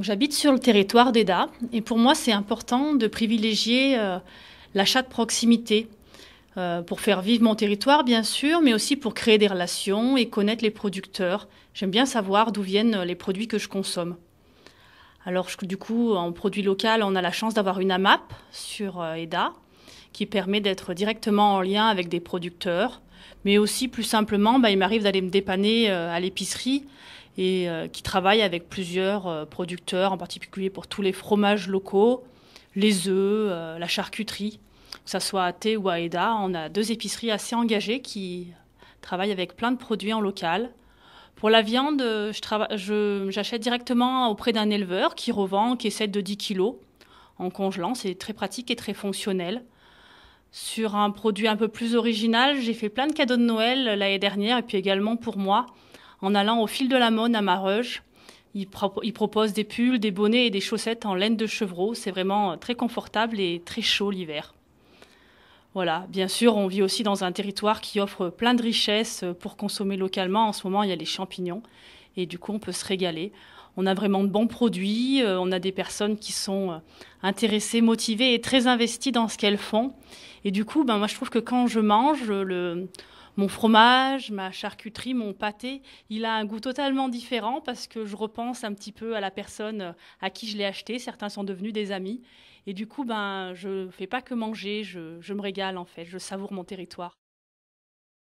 j'habite sur le territoire d'EDA et pour moi c'est important de privilégier euh, l'achat de proximité euh, pour faire vivre mon territoire bien sûr, mais aussi pour créer des relations et connaître les producteurs. J'aime bien savoir d'où viennent les produits que je consomme. Alors du coup en produits local on a la chance d'avoir une AMAP sur euh, EDA qui permet d'être directement en lien avec des producteurs, mais aussi plus simplement bah, il m'arrive d'aller me dépanner à l'épicerie et euh, qui travaille avec plusieurs euh, producteurs, en particulier pour tous les fromages locaux, les œufs, euh, la charcuterie, que ce soit à Thé ou à Eda. On a deux épiceries assez engagées qui travaillent avec plein de produits en local. Pour la viande, j'achète directement auprès d'un éleveur qui revend, qui essaie de 10 kilos en congelant. C'est très pratique et très fonctionnel. Sur un produit un peu plus original, j'ai fait plein de cadeaux de Noël l'année dernière et puis également pour moi en allant au fil de la Monne, à Mareuge. Ils, proposent il propose des pulls, des bonnets et des chaussettes en laine de chevreau. C'est vraiment euh, très confortable et très chaud l'hiver. Voilà, bien sûr, on vit aussi dans un territoire qui offre plein de richesses euh, pour consommer localement. En ce moment, il y a les champignons et du coup, on peut se régaler. On a vraiment de bons produits, euh, on a des personnes qui sont intéressées, motivées et très investies dans ce qu'elles font. Et du coup, ben, moi, je trouve que quand je mange, le, mon fromage, ma charcuterie, mon pâté, il a un goût totalement différent parce que je repense un petit peu à la personne euh, à qui je l'ai acheté. Certains sont devenus des amis. Et du coup, ben, je ne fais pas que manger, je me régale en fait, je savoure mon territoire.